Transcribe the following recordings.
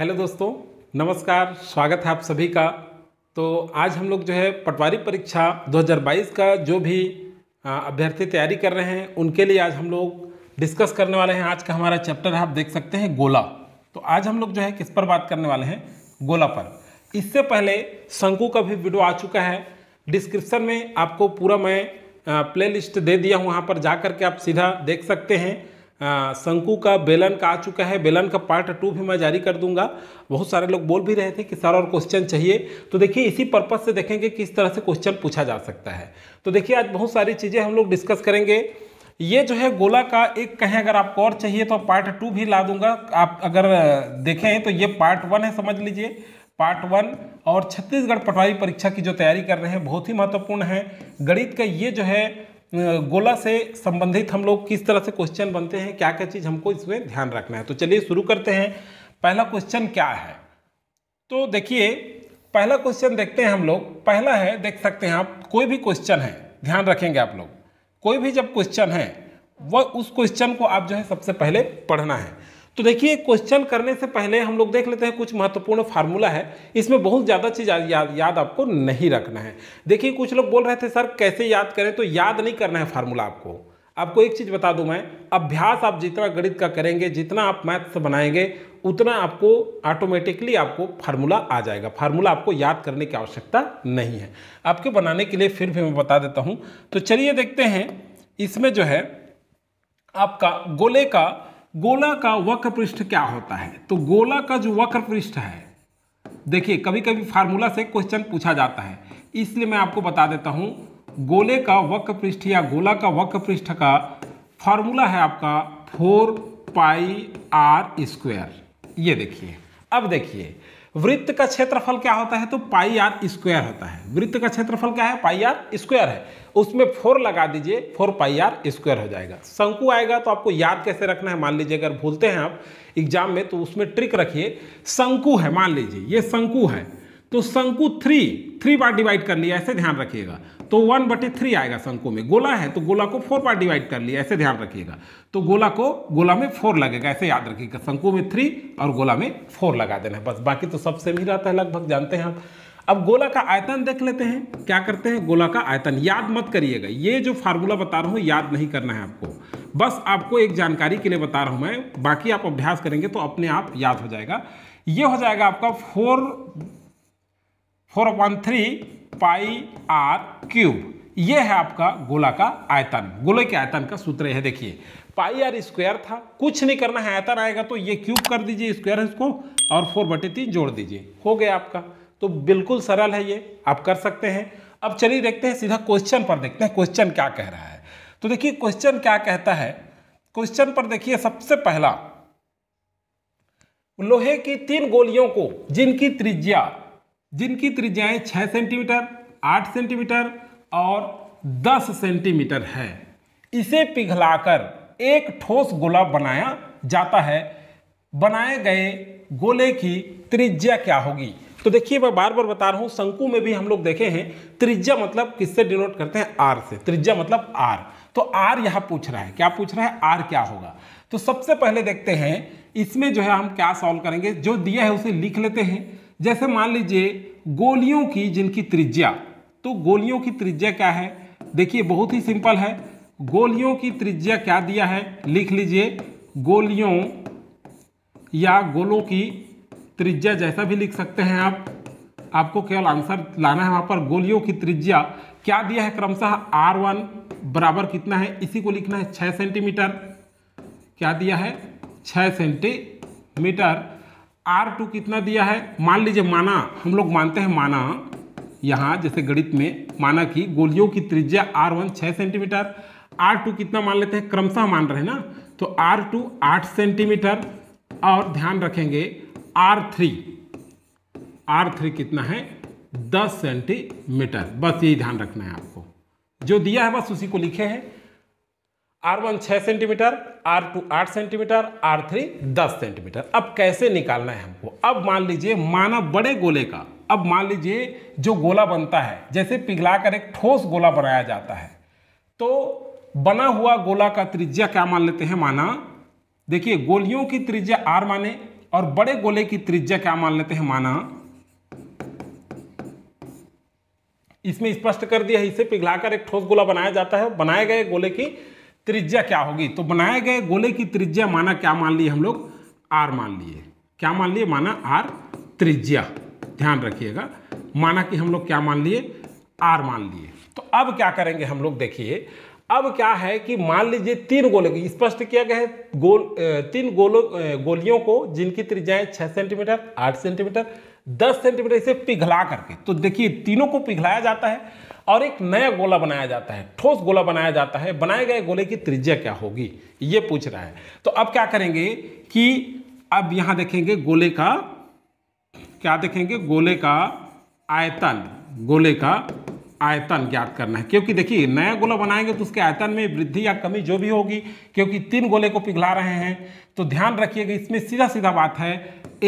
hello दोस्तों नमस्कार स्वागत है आप सभी का तो आज हम लोग जो है पटवारी परीक्षा 2022 का जो भी अभ्यर्थी तैयारी कर रहे हैं उनके लिए आज हम लोग डिस्कस करने वाले हैं आज का हमारा चैप्टर है आप देख सकते हैं गोला तो आज हम लोग जो है किस पर बात करने वाले हैं गोला पर इससे पहले शंकु का भी वीडियो आ चुका है डिस्क्रिप्सन में आपको पूरा मैं प्ले दे दिया हूँ वहाँ पर जा करके आप सीधा देख सकते हैं शंकु का बेलन का आ चुका है बेलन का पार्ट टू भी मैं जारी कर दूंगा बहुत सारे लोग बोल भी रहे थे कि सर और क्वेश्चन चाहिए तो देखिए इसी पर्पज़ से देखेंगे किस तरह से क्वेश्चन पूछा जा सकता है तो देखिए आज बहुत सारी चीज़ें हम लोग डिस्कस करेंगे ये जो है गोला का एक कहें अगर आपको और चाहिए तो पार्ट टू भी ला दूंगा आप अगर देखें तो ये पार्ट वन है समझ लीजिए पार्ट वन और छत्तीसगढ़ पटवारी परीक्षा की जो तैयारी कर रहे हैं बहुत ही महत्वपूर्ण है गणित का ये जो है गोला से संबंधित हम लोग किस तरह से क्वेश्चन बनते हैं क्या क्या चीज़ हमको इसमें ध्यान रखना है तो चलिए शुरू करते हैं पहला क्वेश्चन क्या है तो देखिए पहला क्वेश्चन देखते हैं हम लोग पहला है देख सकते हैं आप कोई भी क्वेश्चन है ध्यान रखेंगे आप लोग कोई भी जब क्वेश्चन है वह उस क्वेश्चन को आप जो है सबसे पहले पढ़ना है तो देखिए क्वेश्चन करने से पहले हम लोग देख लेते हैं कुछ महत्वपूर्ण फार्मूला है इसमें बहुत ज़्यादा चीज़ या, या, याद आपको नहीं रखना है देखिए कुछ लोग बोल रहे थे सर कैसे याद करें तो याद नहीं करना है फार्मूला आपको आपको एक चीज़ बता दूं मैं अभ्यास आप जितना गणित का करेंगे जितना आप मैथ्स बनाएंगे उतना आपको ऑटोमेटिकली आपको फार्मूला आ जाएगा फार्मूला आपको याद करने की आवश्यकता नहीं है आपके बनाने के लिए फिर भी मैं बता देता हूँ तो चलिए देखते हैं इसमें जो है आपका गोले का गोला का वक्र पृष्ठ क्या होता है तो गोला का जो वक्र पृष्ठ है देखिए कभी कभी फार्मूला से क्वेश्चन पूछा जाता है इसलिए मैं आपको बता देता हूँ गोले का वक्र पृष्ठ या गोला का वक्र पृष्ठ का फार्मूला है आपका फोर पाई आर स्क्वेयर ये देखिए अब देखिए वृत्त का क्षेत्रफल क्या होता है तो पाई आर स्क्वायर होता है वृत्त का क्षेत्रफल क्या है पाई आर स्क्वायर है उसमें फोर लगा दीजिए फोर पाई आर स्क्वायर हो जाएगा शंकु आएगा तो आपको याद कैसे रखना है मान लीजिए अगर भूलते हैं आप एग्जाम में तो उसमें ट्रिक रखिए शंकु है मान लीजिए ये शंकु है तो शंकु थ्री थ्री बार डिवाइड कर लिया ऐसे ध्यान रखिएगा तो वन बटे थ्री आएगा शंकु में गोला है तो गोला को फोर बार डिवाइड कर लिया ऐसे ध्यान रखिएगा तो गोला को गोला में फोर लगेगा ऐसे याद रखिएगा शंकु में थ्री और गोला में फोर लगा देना बस बाकी तो सबसे भी रहता है लगभग जानते हैं आप अब गोला का आयतन देख लेते हैं क्या करते हैं गोला का आयतन याद मत करिएगा ये जो फार्मूला बता रहा हूँ याद नहीं करना है आपको बस आपको एक जानकारी के लिए बता रहा हूँ मैं बाकी आप अभ्यास करेंगे तो अपने आप याद हो जाएगा ये हो जाएगा आपका four four one three pi R cube यह है आपका गोला का आयतन गोले के आयतन का सूत्र है देखिए पाई आर स्क्वायर था कुछ नहीं करना है आयतन आएगा तो ये क्यूब कर दीजिए स्क्वायर इसको और फोर बटे तीन जोड़ दीजिए हो गया आपका तो बिल्कुल सरल है ये आप कर सकते हैं अब चलिए देखते हैं सीधा क्वेश्चन पर देखते हैं क्वेश्चन क्या कह रहा है तो देखिए क्वेश्चन क्या कहता है क्वेश्चन पर देखिए सबसे पहला लोहे की तीन गोलियों को जिनकी त्रिज्या जिनकी त्रिज्याएं 6 सेंटीमीटर आठ सेंटीमीटर और दस सेंटीमीटर है इसे पिघलाकर एक ठोस गोला बनाया जाता है बनाए गए गोले की त्रिज्या क्या होगी तो देखिए मैं बार बार बता रहा हूँ शंकु में भी हम लोग देखे हैं त्रिज्या मतलब किससे डिनोट करते हैं आर से त्रिज्या मतलब आर तो आर यहाँ पूछ रहा है क्या पूछ रहा है आर क्या होगा तो सबसे पहले देखते हैं इसमें जो है हम क्या सॉल्व करेंगे जो दिया है उसे लिख लेते हैं जैसे मान लीजिए गोलियों की जिनकी त्रिज्या तो गोलियों की त्रिज्या क्या है देखिए बहुत ही सिंपल है गोलियों की त्रिज्या क्या दिया है लिख लीजिए गोलियों या गोलों की त्रिज्या जैसा भी लिख सकते हैं आप आपको केवल आंसर लाना है वहाँ पर गोलियों की त्रिज्या क्या दिया है क्रमशः आर वन बराबर कितना है इसी को लिखना है छः सेंटीमीटर क्या दिया है छः सेंटीमीटर आर टू कितना दिया है मान लीजिए माना हम लोग मानते हैं माना यहाँ जैसे गणित में माना कि गोलियों की त्रिज्या आर वन छः सेंटीमीटर आर टू कितना मान लेते हैं क्रमशः मान रहे हैं ना तो आर टू आठ सेंटीमीटर और ध्यान रखेंगे आर थ्री आर थ्री कितना है दस सेंटीमीटर बस यही ध्यान रखना है आपको जो दिया है बस उसी को लिखे हैं आर वन छः सेंटीमीटर आर टू आठ सेंटीमीटर आर थ्री दस सेंटीमीटर अब कैसे निकालना है हमको अब मान लीजिए माना बड़े गोले का अब मान लीजिए जो गोला बनता है जैसे पिघला कर एक ठोस गोला बनाया जाता है तो बना हुआ गोला का त्रिज्या क्या मान लेते हैं माना देखिए गोलियों की त्रिज्या आर माने और बड़े गोले की त्रिज्या क्या मान लेते हैं माना इसमें स्पष्ट इस कर दिया है इसे पिघलाकर एक ठोस गोला बनाया जाता है बनाए गए गोले की त्रिज्या क्या होगी तो बनाए गए गोले की त्रिज्या माना क्या मान लिए हम लोग आर मान लिए क्या मान लिए माना आर त्रिज्या ध्यान रखिएगा माना कि हम लोग क्या मान लिए आर मान लिए तो अब क्या करेंगे हम लोग देखिए अब क्या है कि मान लीजिए तीन गोले की स्पष्ट किया गया है गोल तीन गोलों गोलियों को जिनकी त्रिज्याएं छः सेंटीमीटर आठ सेंटीमीटर दस सेंटीमीटर इसे पिघला करके तो देखिए तीनों को पिघलाया जाता है और एक नया गोला बनाया जाता है ठोस गोला बनाया जाता है बनाए गए गोले की त्रिज्या क्या होगी ये पूछ रहा है तो अब क्या करेंगे कि अब यहां देखेंगे गोले का क्या देखेंगे गोले का आयतन गोले का आयतन ज्ञात करना है क्योंकि देखिए नया गोला बनाएंगे तो उसके आयतन में वृद्धि या कमी जो भी होगी क्योंकि तीन गोले को पिघला रहे हैं तो ध्यान रखिएगा इसमें सीधा सीधा बात है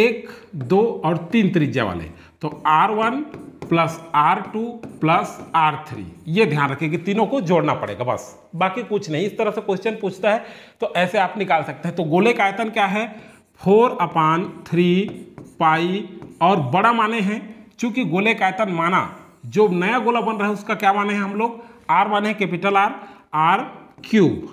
एक दो और तीन त्रिज्या वाले तो R one plus R two plus R three ये ध्यान रखिए कि तीनों को जोड़ना पड़ेगा बस बाकी कुछ नहीं इस तरह से क्वेश्चन पूछता है तो ऐसे आप निकाल सकते हैं तो गोले का आयतन क्या है फोर अपान थ्री पाई और बड़ा माने हैं चूंकि गोले का आयतन माना जो नया गोला बन रहा है उसका क्या माने हैं हम लोग आर माने हैं कैपिटल आर आर क्यूब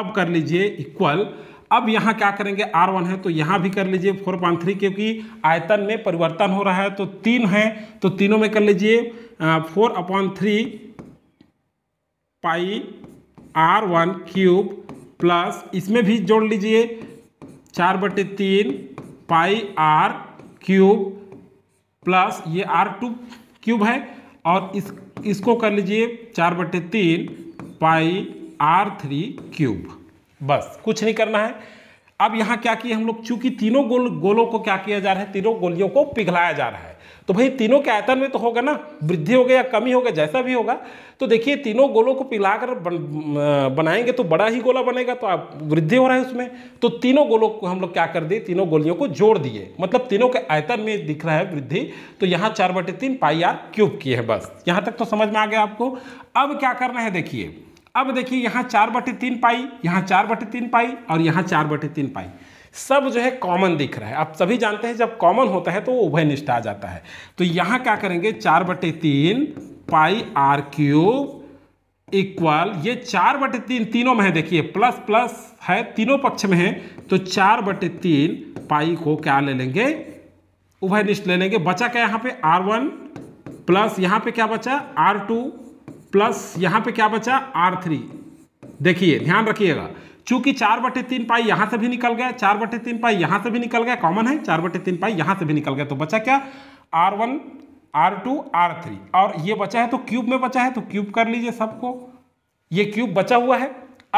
अब कर लीजिए इक्वल अब यहाँ क्या करेंगे आर वन है तो यहाँ भी कर लीजिए फोर पॉइंट थ्री क्योंकि आयतन में परिवर्तन हो रहा है तो तीन है तो तीनों में कर लीजिए four upon three pi R one cube plus इसमें भी जोड़ लीजिए चार बटे तीन पाई आर क्यूब प्लस ये आर टू क्यूब है और इस इसको कर लीजिए चार बटे तीन पाई आर थ्री क्यूब बस कुछ नहीं करना है अब यहाँ क्या किए हम लोग चूंकि तीनों गोल गोलों को क्या किया जा रहा है तीनों गोलियों को पिघलाया जा रहा है तो भाई तीनों के आयतन में तो होगा ना वृद्धि हो गया कमी होगा जैसा भी होगा तो देखिए तीनों गोलों को पिघलाकर बन, बनाएंगे तो बड़ा ही गोला बनेगा तो आप वृद्धि हो रहा है उसमें तो तीनों गोलों को हम लोग क्या कर दिए तीनों गोलियों को जोड़ दिए मतलब तीनों के आयतन में दिख रहा है वृद्धि तो यहाँ चार बटे तीन पाई आर क्यूब की है बस यहाँ तक तो समझ में आ गया आपको अब क्या करना है देखिए अब देखिए यहाँ चार बटे तीन पाई यहाँ चार बटे तीन पाई और यहाँ चार बटे तीन पाई सब जो है कॉमन दिख रहा है आप सभी जानते हैं जब कॉमन होता है तो वो निष्ठ आ जाता है तो यहाँ क्या करेंगे चार बटे तीन पाई आर क्यूब इक्वल ये चार बटे तीन तीनों में है देखिए प्लस प्लस है तीनों पक्ष में है तो चार बटे तीन पाई को क्या ले लेंगे उभयनिष्ठ ले लेंगे बचा क्या यहाँ पे आर वन प्लस यहाँ पे क्या बचा आर टू प्लस यहां पे क्या बचा आर थ्री देखिए ध्यान रखिएगा चूंकि चार बटे तीन पाई यहां से भी निकल गया चार बटे तीन पाई यहां से भी निकल गया कॉमन है चार बटे तीन पाई यहां से भी निकल गया तो बचा क्या R one R two R three और ये बचा है तो क्यूब में बचा है तो क्यूब कर लीजिए सबको ये क्यूब बचा हुआ है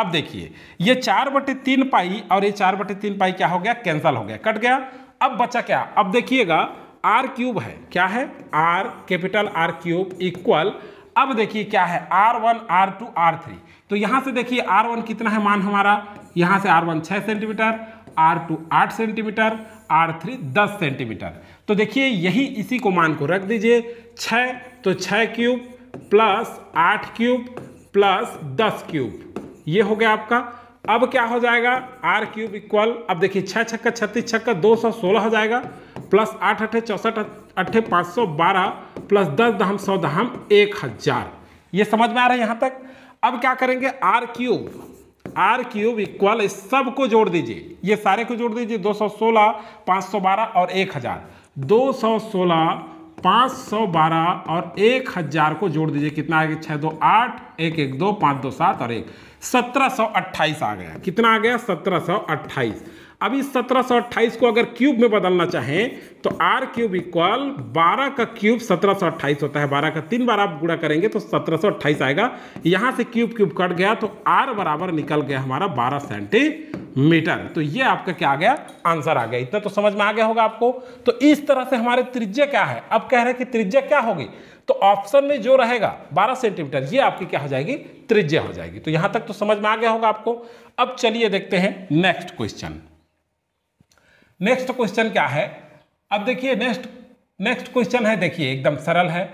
अब देखिए ये चार बटे तीन पाई और ये चार बटे तीन पाई क्या हो गया कैंसल हो गया कट गया अब बचा क्या अब देखिएगा आर क्यूब है क्या है R capital R cube equal अब देखिए क्या है R one R two R three तो यहां से देखिए आर वन कितना है मान हमारा यहां से आर वन छः सेंटीमीटर आर टू आठ सेंटीमीटर आर थ्री दस सेंटीमीटर तो देखिए यही इसी को मान को रख दीजिए छः तो छः क्यूब प्लस आठ क्यूब प्लस दस क्यूब ये हो गया आपका अब क्या हो जाएगा आर क्यूब इक्वल अब देखिए छः छक्का छत्तीस छक्का दो सौ सोलह हो जाएगा प्लस आठ अठे चौसठ अट्ठे पाँच सौ बारह प्लस दस दहम सौ दहम एक हज़ार ये समझ में आ रहा है यहाँ तक अब क्या करेंगे R cube R cube equal इस सब को जोड़ दीजिए ये सारे को जोड़ दीजिए दो सौ सोलह पाँच सौ बारह और एक हज़ार दो सौ सोलह पाँच सौ बारह और एक हज़ार को जोड़ दीजिए कितना आ गया छः दो आठ एक एक दो पाँच दो सात और एक सत्रह सौ अट्ठाईस आ गया कितना आ गया सत्रह सौ अट्ठाईस अभी सत्रह सौ को अगर क्यूब में बदलना चाहें तो आर क्यूब इक्वल बारह का क्यूब सत्रह सौ होता है बारह का तीन बार आप गुणा करेंगे तो सत्रह सौ आएगा यहाँ से क्यूब क्यूब कट गया तो आर बराबर निकल गया हमारा बारह सेंटीमीटर तो ये आपका क्या आ गया आंसर आ गया इतना तो समझ में आ गया होगा आपको तो इस तरह से हमारे त्रिज्य क्या है अब कह रहे हैं कि त्रिज्य क्या होगी तो ऑप्शन में जो रहेगा 12 सेंटीमीटर ये आपकी क्या हो जाएगी त्रिज्या हो जाएगी तो यहां तक तो समझ में आ गया होगा आपको अब चलिए देखते हैं नेक्स्ट क्वेश्चन नेक्स्ट क्वेश्चन क्या है अब देखिए नेक्स्ट नेक्स्ट क्वेश्चन है देखिए एकदम सरल है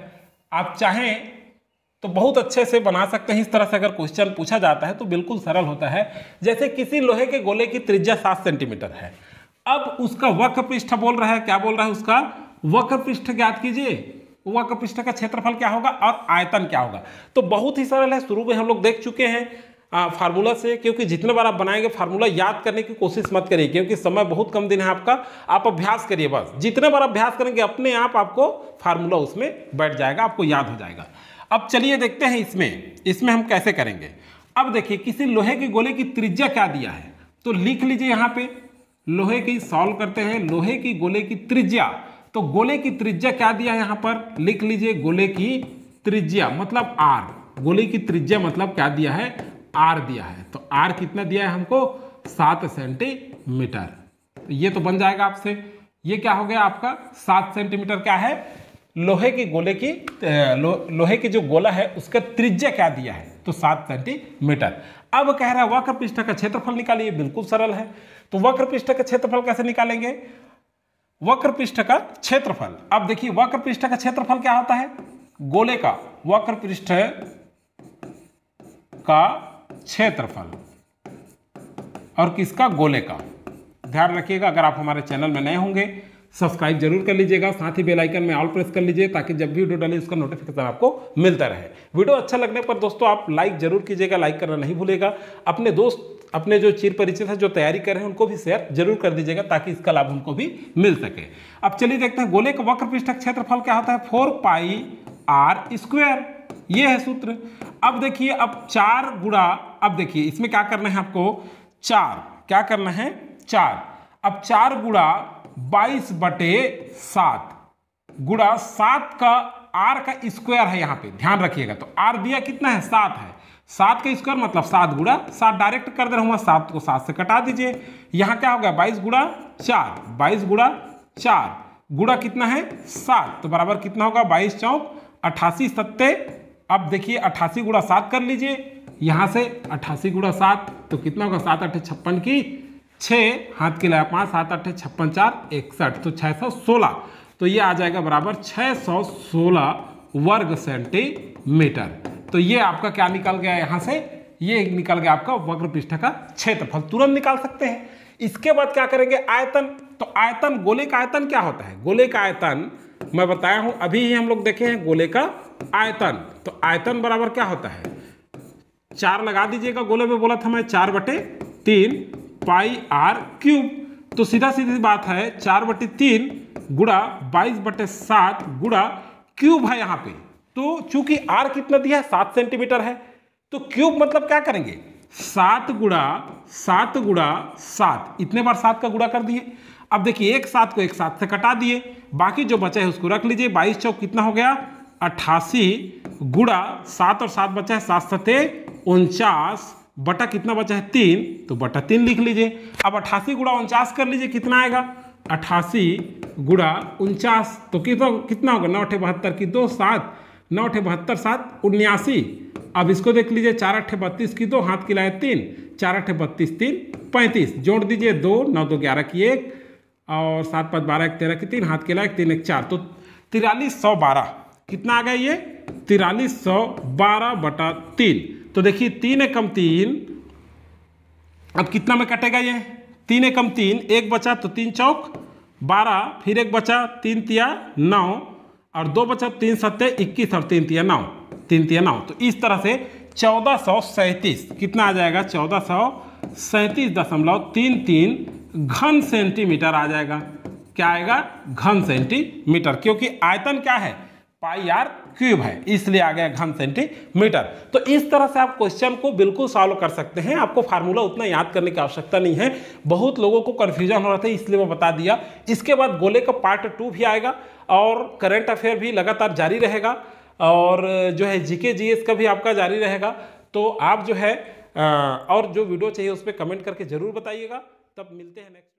आप चाहें तो बहुत अच्छे से बना सकते हैं इस तरह से अगर क्वेश्चन पूछा जाता है तो बिल्कुल सरल होता है जैसे किसी लोहे के गोले की त्रिज्या सात सेंटीमीटर है अब उसका वक्र पृष्ठ बोल रहा है क्या बोल रहा है उसका वक्र पृष्ठ ज्ञात कीजिए वक्र पृष्ठ का क्षेत्रफल क्या होगा और आयतन क्या होगा तो बहुत ही सरल है शुरू में हम लोग देख चुके हैं फार्मूला से क्योंकि जितने बार आप बनाएंगे फार्मूला याद करने की कोशिश मत करिए क्योंकि समय बहुत कम दिन है आपका आप अभ्यास करिए बस जितने बार अभ्यास करेंगे अपने आप आपको फार्मूला उसमें बैठ जाएगा आपको याद हो जाएगा अब चलिए देखते हैं इसमें इसमें हम कैसे करेंगे अब देखिए किसी लोहे के गोले की त्रिज्या क्या दिया है तो लिख लीजिए यहाँ पे लोहे की सॉल्व करते हैं लोहे की गोले की त्रिज्या तो गोले की त्रिज्या क्या दिया है यहाँ पर लिख लीजिए गोले की त्रिज्या मतलब आर गोले की त्रिज्या मतलब क्या दिया है आर दिया है तो आर कितना दिया है हमको सात सेंटीमीटर तो ये तो बन जाएगा आपसे ये क्या हो गया आपका सात सेंटीमीटर क्या है लोहे के गोले की लो, लोहे की जो गोला है उसका त्रिज्या क्या दिया है तो सात सेंटीमीटर अब कह रहा है वक्र पृष्ठ का क्षेत्रफल निकालिए बिल्कुल सरल है तो वक्र पृष्ठ का क्षेत्रफल कैसे निकालेंगे वक्र पृष्ठ का क्षेत्रफल अब देखिए वक्र पृष्ठ का क्षेत्रफल क्या होता है गोले का वक्र पृष्ठ का क्षेत्रफल और किसका गोले का ध्यान रखिएगा अगर आप हमारे चैनल में नए होंगे सब्सक्राइब जरूर कर लीजिएगा साथ ही बेल आइकन में ऑल प्रेस कर लीजिए ताकि जब भी वीडियो डाले उसका नोटिफिकेशन आपको मिलता रहे वीडियो अच्छा लगने पर दोस्तों आप लाइक जरूर कीजिएगा लाइक करना नहीं भूलेगा अपने दोस्त अपने जो चीर परिचित है जो तैयारी कर रहे हैं उनको भी शेयर जरूर कर दीजिएगा ताकि इसका लाभ उनको भी मिल सके अब चलिए देखते हैं गोले का वक्र पृष्ठक क्षेत्रफल क्या होता है फोर पाई आर स्क्वायर ये है सूत्र अब देखिए अब चार गुड़ा अब देखिए इसमें क्या करना है आपको चार क्या करना है चार अब चार गुड़ा बाईस बटे सात गुड़ा सात का आर का स्क्वायर है यहां पे ध्यान रखिएगा तो आर दिया कितना है सात है सात का स्क्वायर मतलब सात गुड़ा सात डायरेक्ट कर दे रहा हूँ सात को सात से कटा दीजिए यहाँ क्या हो गया बाईस गुड़ा चार बाईस गुड़ा चार गुड़ा कितना है सात तो बराबर कितना होगा बाईस चौक अट्ठासी सत्ते अब देखिए अट्ठासी गुड़ा सात कर लीजिए यहाँ से अट्ठासी गुड़ा सात तो कितना होगा सात अट्ठे छप्पन की छः हाथ के लाया पाँच सात अट्ठे छप्पन चार इकसठ तो छः सौ सोलह तो ये आ जाएगा बराबर छः सौ सोलह वर्ग सेंटीमीटर तो ये आपका क्या निकल गया यहाँ से ये निकल गया आपका वक्र पृष्ठ का क्षेत्रफल तुरंत निकाल सकते हैं इसके बाद क्या करेंगे आयतन तो आयतन गोले का आयतन क्या होता है गोले का आयतन मैं बताया हूँ अभी ही हम लोग देखे हैं गोले का आयतन तो आयतन बराबर क्या होता है चार लगा दीजिएगा गोले में बोला था मैं चार बटे तीन पाई आर क्यूब तो सीधा सीधी बात है चार बटे तीन गुड़ा बाईस बटे सात गुड़ा क्यूब है यहाँ पे तो चूंकि आर कितना दिया है सात सेंटीमीटर है तो क्यूब मतलब क्या करेंगे सात गुड़ा सात गुड़ा सात इतने बार सात का गुड़ा कर दिए अब देखिए एक सात को एक सात से कटा दिए बाकी जो बचा है उसको रख लीजिए बाईस चौक कितना हो गया अट्ठासी गुड़ा सात और सात बचा है सात सते उनचास बटा कितना बचा है तीन तो बटा तीन लिख लीजिए अब अट्ठासी गुड़ा उनचास कर लीजिए कितना आएगा अट्ठासी गुड़ा उनचास तो कितना कितना होगा नौ अठे बहत्तर की दो सात नौ अठे बहत्तर सात उन्यासी अब इसको देख लीजिए चार अठे बत्तीस की दो हाथ की लाए तीन चार अठे बत्तीस तीन पैंतीस जोड़ दीजिए दो नौ दो ग्यारह की एक और सात पाँच बारह एक तेरह की तीन हाथ के लाए तीन एक चार तो तिरालीस सौ बारह कितना आ गया ये तिरालीस सौ बारह बटा तीन तो देखिए तीन एकम तीन अब कितना में कटेगा ये तीन एकम तीन एक बचा तो तीन चौक बारह फिर एक बचा तीन तिया नौ और दो बचा तो तीन सत्य इक्कीस और तीन तिया नौ तीन तिया नौ तो इस तरह से चौदह सौ सैंतीस कितना आ जाएगा चौदह सौ सैंतीस दशमलव तीन तीन घन सेंटीमीटर आ जाएगा क्या आएगा घन सेंटीमीटर क्योंकि आयतन क्या है पाई आर क्यूब है इसलिए आ गया घन सेंटीमीटर तो इस तरह से आप क्वेश्चन को बिल्कुल सॉल्व कर सकते हैं आपको फार्मूला उतना याद करने की आवश्यकता नहीं है बहुत लोगों को कन्फ्यूजन हो रहा था इसलिए मैं बता दिया इसके बाद गोले का पार्ट टू भी आएगा और करंट अफेयर भी लगातार जारी रहेगा और जो है जीके जीएस का भी आपका जारी रहेगा तो आप जो है और जो वीडियो चाहिए उस पर कमेंट करके ज़रूर बताइएगा तब मिलते हैं नेक्स्ट